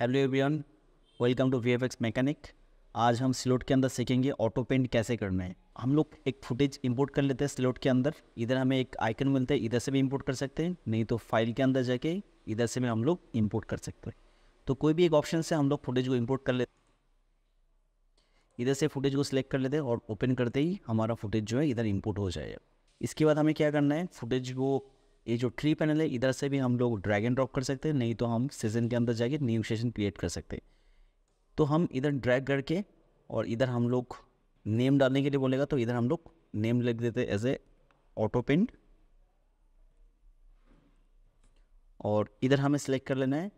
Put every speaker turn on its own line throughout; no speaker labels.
hello everyone welcome to V F X mechanic आज हम slot के अंदर सीखेंगे ऑटो पेंट कैसे करना है हम लोग एक फुटेज इंपोर्ट कर लेते हैं स्लोट के अंदर इधर हमें एक आइकन मिलता है इधर से भी इंपोर्ट कर सकते हैं नहीं तो फाइल के अंदर जाके इधर से भी हम लोग इंपोर्ट कर सकते हैं तो कोई भी एक ऑप्शन से हम लोग फुटेज को इम्पोर्ट कर लेते इधर से फुटेज को सिलेक्ट कर लेते हैं और ओपन करते ही हमारा फुटेज जो है इधर इम्पोर्ट हो जाएगा इसके बाद हमें क्या करना है फुटेज को ये जो ट्री पैनल है इधर से भी हम लोग ड्रैग एंड ड्रॉप कर सकते हैं नहीं तो हम सेशन के अंदर जाके न्यू सेशन क्रिएट कर सकते हैं तो हम इधर ड्रैग करके और इधर हम लोग नेम डालने के लिए बोलेगा तो इधर हम लोग नेम लिख देते एज ए ऑटो पेंट और इधर हमें सेलेक्ट कर लेना है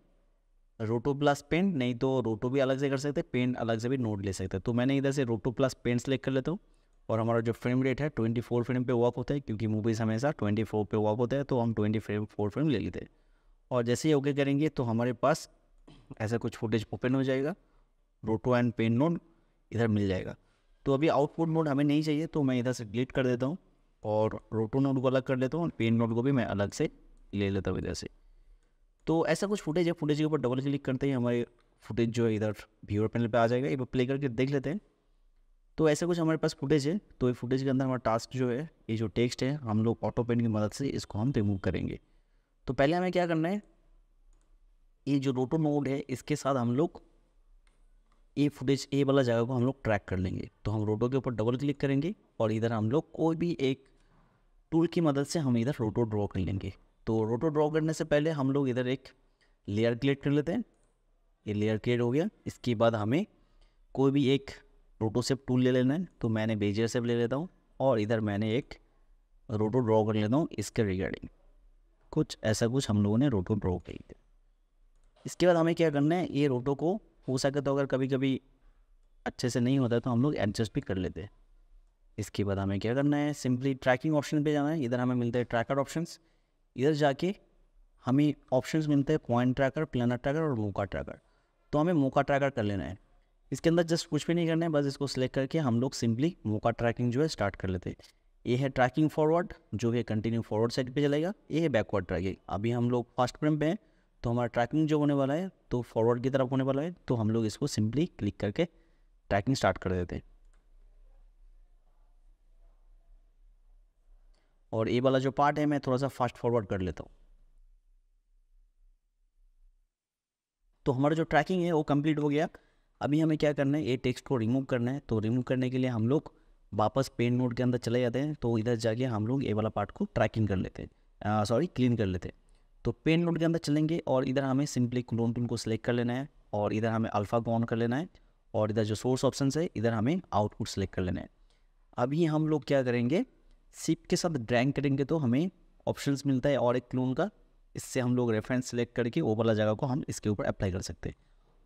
रोटो प्लस पेंट नहीं तो रोटो भी अलग से कर सकते पेंट अलग से भी नोट ले सकते तो मैंने इधर से रोटो प्लस पेंट सेलेक्ट कर लेता हूँ और हमारा जो फ्रेम रेट है 24 फ्रेम पे वॉक होता है क्योंकि मूवीज़ हमेशा 24 पे वॉक होता है तो हम 20 फ्रेम फोर फ्रेम ले लेते हैं और जैसे ही ओके करेंगे तो हमारे पास ऐसा कुछ फुटेज ओपन हो जाएगा रोटो एंड पेन नोड इधर मिल जाएगा तो अभी आउटपुट नोड हमें नहीं चाहिए तो मैं इधर से डिलीट कर देता हूँ और रोटो नोड को अलग कर लेता हूँ और पेन नोड को भी मैं अलग से ले लेता हूँ इधर से तो ऐसा कुछ फुटेज है फुटेज के ऊपर डबल क्लिक करते ही हमारे फुटेज जो है इधर व्यूअर पैनल पे आ जाएगा एक बार प्ले करके देख लेते हैं तो ऐसा कुछ हमारे पास फुटेज है तो ये फुटेज के अंदर हमारा टास्क जो है ये जो टेक्स्ट है हम लोग ऑटो पेंट की मदद से इसको हम रिमूव करेंगे तो पहले हमें क्या करना है ये जो रोटो नोड है इसके साथ हम लोग ए फुटेज ए वाला जगह को हम लोग ट्रैक कर लेंगे तो हम रोटो के ऊपर डबल क्लिक करेंगे और इधर हम लोग कोई भी एक टूल की मदद से हम इधर रोटो ड्रॉ कर लेंगे तो रोटो ड्रॉ करने से पहले हम लोग इधर एक लेयर क्रिएट कर लेते हैं ये लेयर क्रिएट हो गया इसके बाद हमें कोई भी एक रोटोसेप टूल ले लेना है तो मैंने बेजियर सेप ले लेता हूँ और इधर मैंने एक रोटो ड्रॉ कर लेता हूँ इसके रिगार्डिंग कुछ ऐसा कुछ हम लोगों ने रोटो ड्रॉ करी थी इसके बाद हमें क्या करना है ये रोटो को हो सके तो अगर कभी कभी अच्छे से नहीं होता तो हम लोग एडजस्ट भी कर लेते हैं इसके बाद हमें क्या करना है सिंपली ट्रैकिंग ऑप्शन पे जाना है इधर हमें मिलते हैं ट्रैकर ऑप्शंस इधर जाके हमें ऑप्शंस मिलते हैं पॉइंट ट्रैकर प्लानर ट्रैकर और मोका ट्रैकर तो हमें मोका ट्रैकर कर लेना है इसके अंदर जस्ट कुछ भी नहीं करना है बस इसको सिलेक्ट करके हम लोग सिंपली मोका ट्रैकिंग जो है स्टार्ट कर लेते हैं ये है ट्रैकिंग फॉरवर्ड जो है कंटिन्यू फॉरवर्ड साइड पे चलेगा ये है बैकवर्ड ट्रैकिंग अभी हम लोग फर्स्ट फ्रेम पे हैं तो हमारा ट्रैकिंग जो होने वाला है तो फॉरवर्ड की तरफ होने वाला है तो हम लोग इसको सिंपली क्लिक करके ट्रैकिंग स्टार्ट कर देते हैं और ये वाला जो पार्ट है मैं थोड़ा सा फास्ट फॉरवर्ड कर लेता हूँ तो हमारा जो ट्रैकिंग है वो कंप्लीट हो गया अभी हमें क्या करना है ये टेक्स्ट को रिमूव करना है तो रिमूव करने के लिए हम लोग वापस पेन नोट के अंदर चले जाते हैं तो इधर जाके हम लोग ये वाला पार्ट को ट्रैकिंग कर लेते हैं सॉरी क्लीन कर लेते हैं तो पेन नोट के अंदर चलेंगे और इधर हमें सिंपली क्लोन टूल को सिलेक्ट कर लेना है और इधर हमें अल्फ़ा को ऑन कर लेना है और इधर जो सोर्स ऑप्शन है इधर हमें आउटपुट सेलेक्ट कर लेना है अभी हम लोग क्या करेंगे सिप के साथ ड्रैंग करेंगे तो हमें ऑप्शन मिलता है और एक क्लोन का इससे हम लोग रेफरेंस सेलेक्ट करके वो वाला जगह को हम इसके ऊपर अप्लाई कर सकते हैं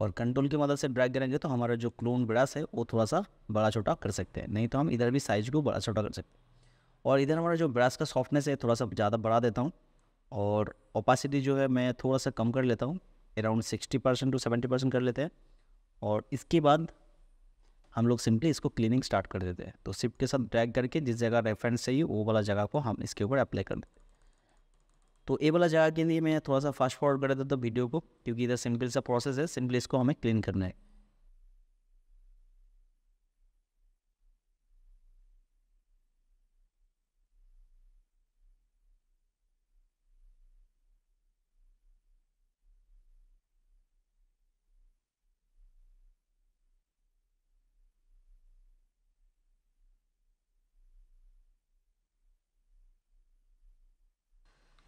और कंट्रोल की मदद से ड्रैग करेंगे तो हमारा जो क्लोन ब्रास है वो थोड़ा सा बड़ा छोटा कर सकते हैं नहीं तो हम इधर भी साइज़ को बड़ा छोटा कर सकते हैं और इधर हमारा जो ब्रास का सॉफ्टनेस है थोड़ा सा ज़्यादा बढ़ा देता हूँ और ओपासिटी जो है मैं थोड़ा सा कम कर लेता हूँ around sixty percent to seventy percent कर लेते हैं और इसके बाद हम लोग सिंपली इसको क्लीनिंग स्टार्ट कर देते हैं तो सिप के साथ ड्रैग करके जिस जगह रेफरेंस चाहिए वो वाला जगह को हम इसके ऊपर अप्लाई कर देते हैं तो ए वाला जगह के लिए मैं थोड़ा सा फास्ट फॉरवर्ड कर देता हूँ वीडियो को क्योंकि इधर सिंपल सा प्रोसेस है सिंपल इसको हमें क्लीन करना है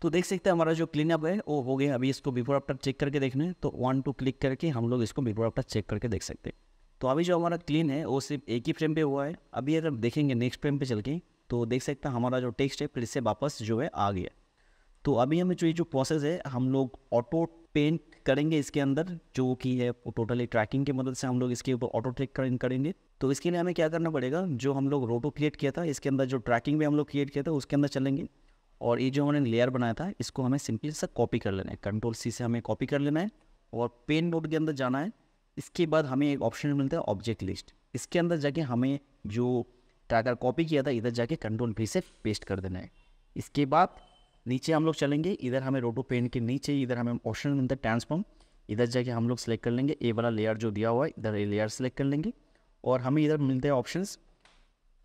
तो देख सकते हैं हमारा जो क्लीनअप है वो हो गया अभी इसको बिफोर आफ्टर चेक करके देखना है तो वन टू क्लिक करके हम लोग इसको बिफोर आफ्टर चेक करके देख सकते हैं तो अभी जो हमारा क्लीन है वो सिर्फ एक ही फ्रेम पे हुआ है अभी अगर देखेंगे नेक्स्ट फ्रेम पे चल के तो देख सकते हैं हमारा जो टेक्स्ट है फिर से वापस जो है आ गया तो अभी हमें जो ये जो प्रोसेस है हम लोग ऑटो पेंट करेंगे इसके अंदर जो कि है वो टोटली ट्रैकिंग की मदद से हम लोग इसके ऊपर ऑटो ट्रेक करेंगे तो इसके लिए हमें क्या करना पड़ेगा जो हम लोग रोटो क्रिएट किया था इसके अंदर जो ट्रैकिंग भी हम लोग क्रिएट किया था उसके अंदर चलेंगे और ये जो हमने लेयर बनाया था इसको हमें सिंपली से कॉपी कर लेना है कंट्रोल सी से हमें कॉपी कर लेना है और पेन मोड के अंदर जाना है इसके बाद हमें एक ऑप्शन मिलता है ऑब्जेक्ट लिस्ट इसके अंदर जाके हमें जो ट्रैकर कॉपी किया था इधर जाके कंट्रोल भी से पेस्ट कर देना है इसके बाद नीचे हम लोग चलेंगे इधर हमें रोटो पेन के नीचे इधर हमें ऑप्शन मिलता है ट्रांसफॉर्म इधर जाके हम लोग सेलेक्ट कर लेंगे ए वाला लेयर जो दिया हुआ है इधर ए लेयर सेलेक्ट कर लेंगे और हमें इधर मिलते हैं ऑप्शन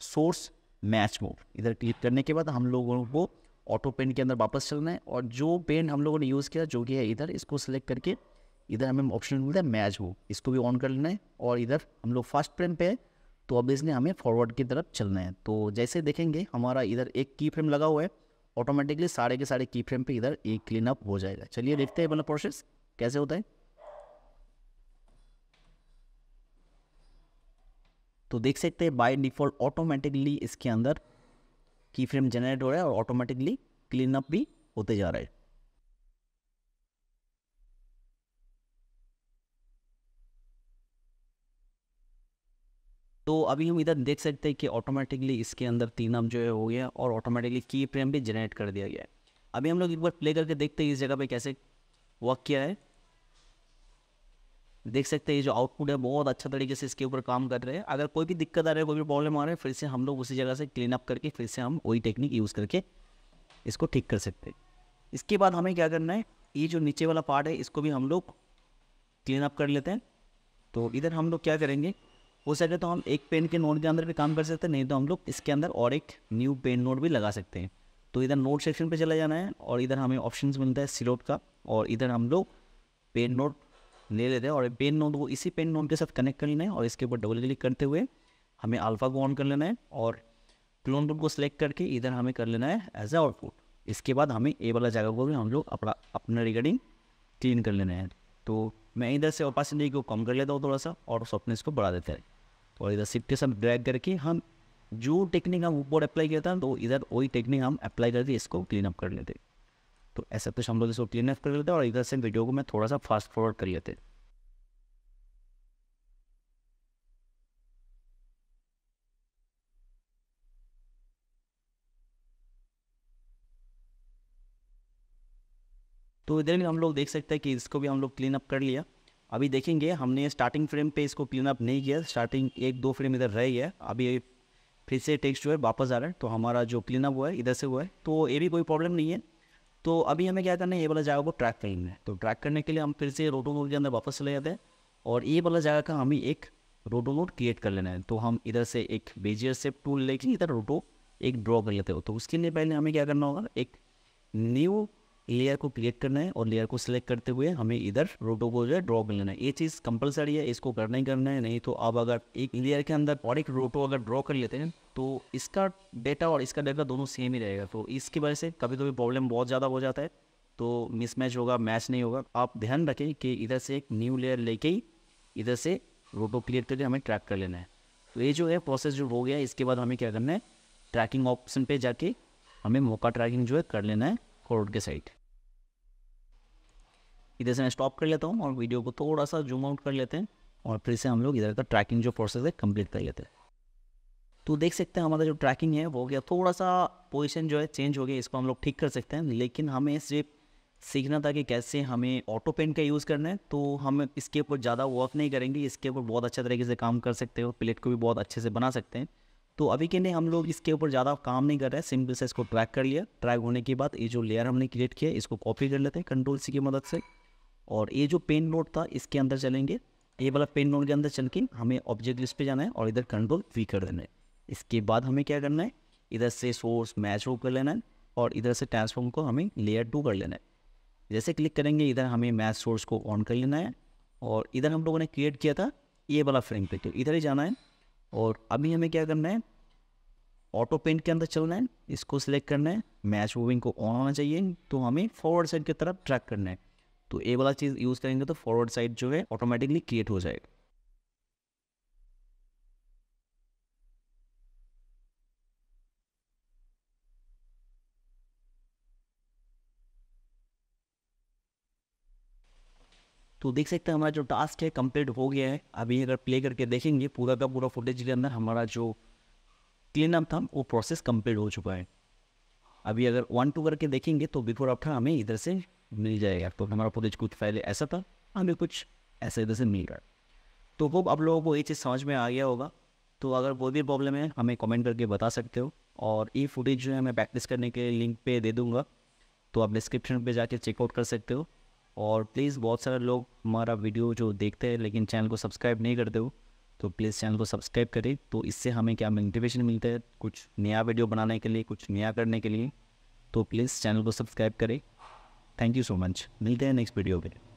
सोर्स मैच मोड इधर क्लिक करने के बाद हम लोगों को ऑटो पेन के अंदर वापस चलना है और जो पेन हम लोगों ने यूज़ किया जो कि है इधर इसको सेलेक्ट करके इधर हमें ऑप्शन मिलता है मैच वो इसको भी ऑन कर लेना है और इधर हम लोग फर्स्ट फ्रेम पे है तो अब इसने हमें फॉरवर्ड की तरफ चलना है तो जैसे देखेंगे हमारा इधर एक की फ्रेम लगा हुआ है ऑटोमेटिकली सारे के सारे की फ्रेम पे इधर एक क्लीन अप हो जाएगा चलिए देखते हैं मतलब प्रोसेस कैसे होता है तो देख सकते हैं बाय डिफॉल्ट ऑटोमेटिकली इसके अंदर की फ्रेम जनरेट हो रहा है और ऑटोमेटिकली क्लीन अप भी होते जा रहा है तो अभी हम इधर देख सकते हैं कि ऑटोमेटिकली इसके अंदर तीन अप जो है हो गया और ऑटोमेटिकली की फ्रेम भी जनरेट कर दिया गया है अभी हम लोग एक बार प्ले करके देखते हैं इस जगह पे कैसे वर्क किया है देख सकते हैं ये जो आउटपुट है बहुत अच्छा तरीके से इसके ऊपर काम कर रहे हैं अगर कोई भी दिक्कत आ रही है कोई भी प्रॉब्लम आ रहा है फिर से हम लोग उसी जगह से क्लीन अप करके फिर से हम वही टेक्निक यूज़ करके इसको ठीक कर सकते हैं इसके बाद हमें क्या करना है ये जो नीचे वाला पार्ट है इसको भी हम लोग क्लीन अप कर लेते हैं तो इधर हम लोग क्या करेंगे हो सके तो हम एक पेन के नोट के अंदर भी काम कर सकते हैं नहीं तो हम लोग इसके अंदर और एक न्यू पेन नोट भी लगा सकते हैं तो इधर नोट सेक्शन पर चला जाना है और इधर हमें ऑप्शन मिलता है सिलोट का और इधर हम लोग पेन नोट ले लेते हैं और पेन नोट को इसी पेन नोट के साथ कनेक्ट कर लेना है और इसके ऊपर डबल क्लिक करते हुए हमें अल्फा को ऑन कर लेना है और क्लोन रूम को सिलेक्ट करके इधर हमें कर लेना है एज ए आउटपुट इसके बाद हमें ए वाला जगह को भी हम लोग अपना अपने रिगार्डिंग क्लीन कर लेना है तो मैं इधर से ओपासिटी को कम कर लेता हूँ थोड़ा सा और सॉफ्टनेस को बढ़ा देते हैं और इधर सिप के साथ ड्रैग करके हम जो टेक्निक हम ऊपर अप्लाई किया था तो इधर वही टेक्निक हम अप्लाई करके इसको क्लीन अप कर लेते हैं तो ऐसे कुछ तो हम लोग इसको क्लीन अप कर लेते हैं और इधर से वीडियो को मैं थोड़ा सा फास्ट फॉरवर्ड कर लेते तो इधर भी हम लोग देख सकते हैं कि इसको भी हम लोग क्लीन अप कर लिया अभी देखेंगे हमने स्टार्टिंग फ्रेम पे इसको क्लीन अप नहीं किया स्टार्टिंग एक दो फ्रेम इधर रही है अभी फिर से टेक्स्ट जो है वापस आ रहा है तो हमारा जो क्लीन अप हुआ है इधर से हुआ है तो ये भी कोई प्रॉब्लम नहीं है तो अभी हमें क्या करना है ये वाला जगह को ट्रैक करेंगे है तो ट्रैक करने के लिए हम फिर से रोटो नोट के अंदर वापस चले जाते हैं और ये वाला जगह का हमें एक रोटो नोट क्रिएट कर लेना है तो हम इधर से एक बेजियर सेप टूल लेके इधर रोटो एक ड्रॉ कर लेते हो तो उसके लिए पहले हमें क्या करना होगा एक न्यू लेयर को क्रिएट करना है और लेयर को सिलेक्ट करते हुए हमें इधर रोटो को जो है ड्रॉ कर लेना है ये चीज़ कंपलसरी है इसको करना ही करना है नहीं तो अब अगर एक लेयर के अंदर और एक रोटो अगर ड्रॉ कर लेते हैं तो इसका डेटा और इसका डेटा दोनों सेम ही रहेगा तो इसकी वजह से कभी कभी प्रॉब्लम बहुत ज़्यादा हो जाता है तो मिसमैच होगा मैच नहीं होगा आप ध्यान रखें कि इधर से एक न्यू लेयर लेके ही इधर से रोटो क्रिएट करके हमें ट्रैक कर लेना है तो ये जो है प्रोसेस जो हो गया इसके बाद हमें क्या करना है ट्रैकिंग ऑप्शन पर जाके हमें मौका ट्रैकिंग जो है कर लेना है रोड के साइड इधर से मैं स्टॉप कर लेता हूँ और वीडियो को थोड़ा सा जूम आउट कर लेते हैं और फिर से हम लोग इधर का ट्रैकिंग जो प्रोसेस है कंप्लीट कर लेते हैं तो देख सकते हैं हमारा जो ट्रैकिंग है वो गया थोड़ा सा पोजीशन जो है चेंज हो गया इसको हम लोग ठीक कर सकते हैं लेकिन हमें सिर्फ सीखना था कि कैसे हमें ऑटो पेंट का यूज़ करना है तो हम इसके ऊपर ज़्यादा वर्क नहीं करेंगे इसके ऊपर बहुत अच्छा तरीके से काम कर सकते हो प्लेट को भी बहुत अच्छे से बना सकते हैं तो अभी के लिए हम लोग इसके ऊपर ज़्यादा काम नहीं कर रहे हैं सिंपल से इसको ट्रैक कर लिया ट्रैक होने के बाद ये जो लेयर हमने क्रिएट किया इसको कॉपी कर लेते हैं कंट्रोल सी की मदद से और ये जो पेन नोट था इसके अंदर चलेंगे ये वाला पेन नोट के अंदर चल के हमें ऑब्जेक्ट लिस्ट पे जाना है और इधर कंट्रोल वी कर देना है इसके बाद हमें क्या करना है इधर से सोर्स मैच हो कर लेना है और इधर से ट्रांसफॉर्म को हमें लेयर टू कर लेना है जैसे क्लिक करेंगे इधर हमें मैच सोर्स को ऑन कर लेना है और इधर हम लोगों ने क्रिएट किया था ये वाला फ्रेम पे तो इधर ही जाना है और अभी हमें क्या करना है ऑटो पेंट के अंदर चलना है इसको सिलेक्ट करना है मैच मूविंग को ऑन होना चाहिए तो हमें फॉरवर्ड साइड की तरफ ट्रैक करना है तो ये वाला चीज़ यूज़ करेंगे तो फॉरवर्ड साइड जो है ऑटोमेटिकली क्रिएट हो जाएगा तो देख सकते हैं हमारा जो टास्क है कंप्लीट हो गया है अभी अगर प्ले करके देखेंगे पूरा का पूरा फुटेज के अंदर हमारा जो क्लीन अप था वो प्रोसेस कंप्लीट हो चुका है अभी अगर वन टू करके देखेंगे तो बिफोर आफ्टर हमें इधर से मिल जाएगा तो हमारा फुटेज कुछ पहले ऐसा था हमें कुछ ऐसे इधर से मिल रहा है तो वो आप लोगों को ये चीज़ समझ में आ गया होगा तो अगर कोई भी प्रॉब्लम है हमें कमेंट करके बता सकते हो और ये फुटेज जो है मैं प्रैक्टिस करने के लिंक पे दे दूँगा तो आप डिस्क्रिप्शन पे जाके चेकआउट कर सकते हो और प्लीज़ बहुत सारे लोग हमारा वीडियो जो देखते हैं लेकिन चैनल को सब्सक्राइब नहीं करते हो तो प्लीज़ चैनल को सब्सक्राइब करें तो इससे हमें क्या मोटिवेशन मिलता है कुछ नया वीडियो बनाने के लिए कुछ नया करने के लिए तो प्लीज़ चैनल को सब्सक्राइब करें थैंक यू सो मच मिलते हैं नेक्स्ट वीडियो में